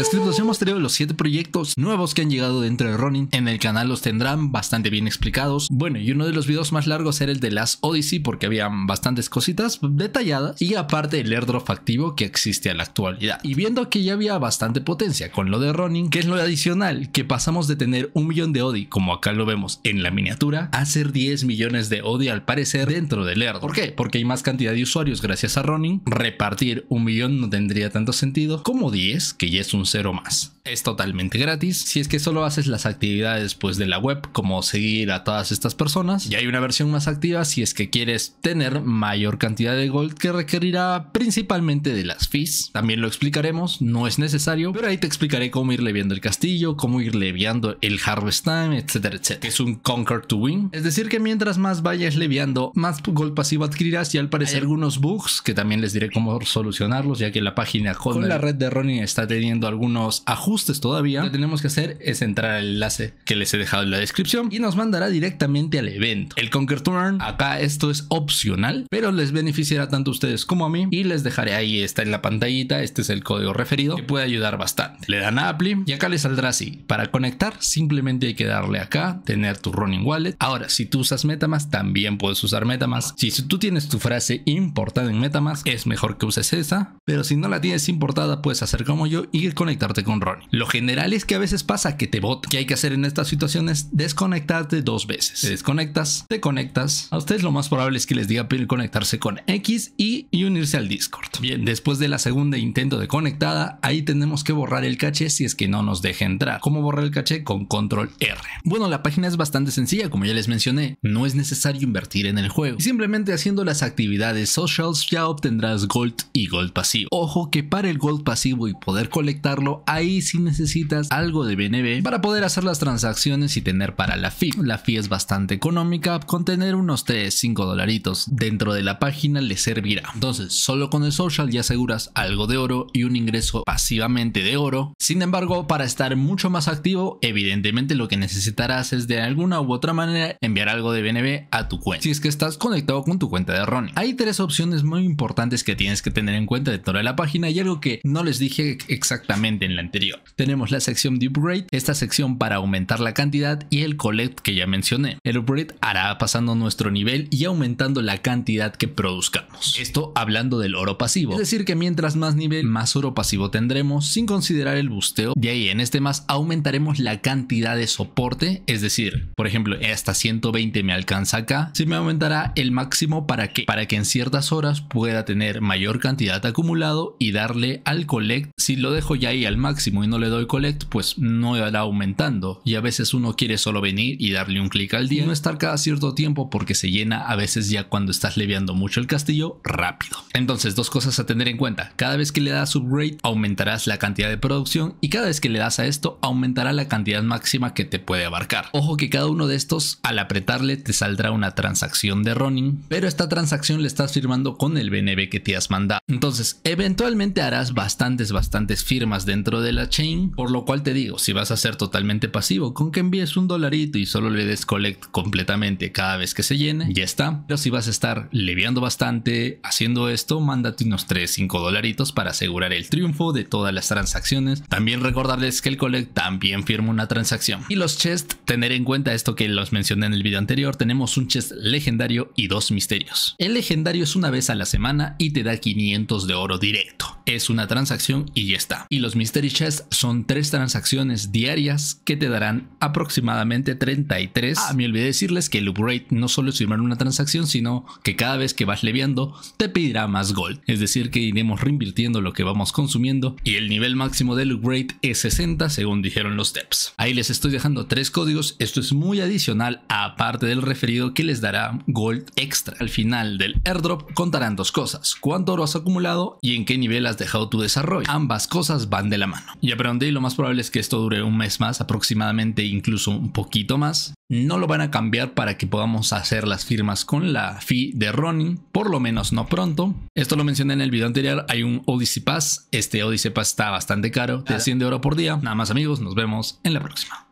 Descriptos hemos tenido los 7 proyectos nuevos que han llegado dentro de Ronin. En el canal los tendrán bastante bien explicados. Bueno, y uno de los videos más largos era el de las Odyssey porque había bastantes cositas detalladas y aparte el airdrop activo que existe a la actualidad. Y viendo que ya había bastante potencia con lo de Ronin, que es lo adicional, que pasamos de tener un millón de Odi, como acá lo vemos en la miniatura, a ser 10 millones de Odi al parecer dentro del airdrop. ¿Por qué? Porque hay más cantidad de usuarios gracias a Ronin. Repartir un millón no tendría tanto sentido como 10, que ya es un o más. Es totalmente gratis si es que solo haces las actividades pues de la web como seguir a todas estas personas y hay una versión más activa si es que quieres tener mayor cantidad de gold que requerirá principalmente de las fees. También lo explicaremos, no es necesario, pero ahí te explicaré cómo ir leviando el castillo, cómo ir leviando el harvest time, etcétera, etcétera. Es un conquer to win, es decir que mientras más vayas leviando, más gold pasivo adquirirás y al parecer algunos bugs que también les diré cómo solucionarlos ya que la página con, la red de Ronin está teniendo algunos ajustes todavía, lo que tenemos que hacer es entrar al enlace que les he dejado en la descripción y nos mandará directamente al evento. El Conquer Turn, acá esto es opcional, pero les beneficiará tanto a ustedes como a mí y les dejaré ahí, está en la pantallita, este es el código referido que puede ayudar bastante. Le dan a Apply y acá le saldrá así. Para conectar simplemente hay que darle acá, tener tu Running Wallet. Ahora, si tú usas Metamask, también puedes usar Metamask. Si tú tienes tu frase importada en Metamask, es mejor que uses esa, pero si no la tienes importada, puedes hacer como yo y conectar conectarte con Ronnie. Lo general es que a veces pasa que te vote. ¿Qué hay que hacer en estas situaciones? Desconectarte dos veces. Te desconectas, te conectas. A ustedes lo más probable es que les diga conectarse con X y, unirse al Discord. Bien, después de la segunda intento de conectada, ahí tenemos que borrar el caché si es que no nos deja entrar. ¿Cómo borrar el caché? Con control R. Bueno, la página es bastante sencilla, como ya les mencioné. No es necesario invertir en el juego. Simplemente haciendo las actividades socials ya obtendrás gold y gold pasivo. Ojo que para el gold pasivo y poder colectar ahí si necesitas algo de BNB para poder hacer las transacciones y tener para la FI. La FI es bastante económica, con tener unos 3, 5 dolaritos dentro de la página le servirá. Entonces, solo con el social ya aseguras algo de oro y un ingreso pasivamente de oro. Sin embargo, para estar mucho más activo, evidentemente lo que necesitarás es de alguna u otra manera enviar algo de BNB a tu cuenta. Si es que estás conectado con tu cuenta de Ronnie, Hay tres opciones muy importantes que tienes que tener en cuenta dentro de la página y algo que no les dije exactamente en la anterior. Tenemos la sección de upgrade, esta sección para aumentar la cantidad y el collect que ya mencioné. El upgrade hará pasando nuestro nivel y aumentando la cantidad que produzcamos. Esto hablando del oro pasivo, es decir que mientras más nivel más oro pasivo tendremos sin considerar el busteo, de ahí en este más aumentaremos la cantidad de soporte, es decir, por ejemplo hasta 120 me alcanza acá, se me aumentará el máximo para que, para que en ciertas horas pueda tener mayor cantidad acumulado y darle al collect si lo dejo ya al máximo y no le doy collect, pues no irá aumentando. Y a veces uno quiere solo venir y darle un clic al día. Y no estar cada cierto tiempo porque se llena a veces ya cuando estás leviando mucho el castillo rápido. Entonces, dos cosas a tener en cuenta. Cada vez que le das upgrade, aumentarás la cantidad de producción y cada vez que le das a esto, aumentará la cantidad máxima que te puede abarcar. Ojo que cada uno de estos, al apretarle, te saldrá una transacción de running, pero esta transacción le estás firmando con el BNB que te has mandado. Entonces, eventualmente harás bastantes, bastantes firmas de dentro de la chain, por lo cual te digo, si vas a ser totalmente pasivo, con que envíes un dolarito y solo le des collect completamente cada vez que se llene, ya está. Pero si vas a estar leviando bastante haciendo esto, mándate unos 3, 5 dolaritos para asegurar el triunfo de todas las transacciones. También recordarles que el collect también firma una transacción. Y los chests, tener en cuenta esto que los mencioné en el video anterior, tenemos un chest legendario y dos misterios. El legendario es una vez a la semana y te da 500 de oro directo. Es una transacción y ya está. Y los los Mystery Chests son tres transacciones diarias que te darán aproximadamente 33. Ah, me olvidé decirles que el upgrade no solo es firmar una transacción, sino que cada vez que vas leviando te pedirá más gold. Es decir, que iremos reinvirtiendo lo que vamos consumiendo y el nivel máximo del upgrade es 60 según dijeron los steps. Ahí les estoy dejando tres códigos. Esto es muy adicional aparte del referido que les dará gold extra. Al final del airdrop contarán dos cosas. Cuánto oro has acumulado y en qué nivel has dejado tu desarrollo. Ambas cosas van de la mano. Ya pregunté y lo más probable es que esto dure un mes más, aproximadamente incluso un poquito más. No lo van a cambiar para que podamos hacer las firmas con la fee de Ronin, por lo menos no pronto. Esto lo mencioné en el video anterior, hay un Odyssey Pass, este Odyssey Pass está bastante caro, de 100 oro por día. Nada más amigos, nos vemos en la próxima.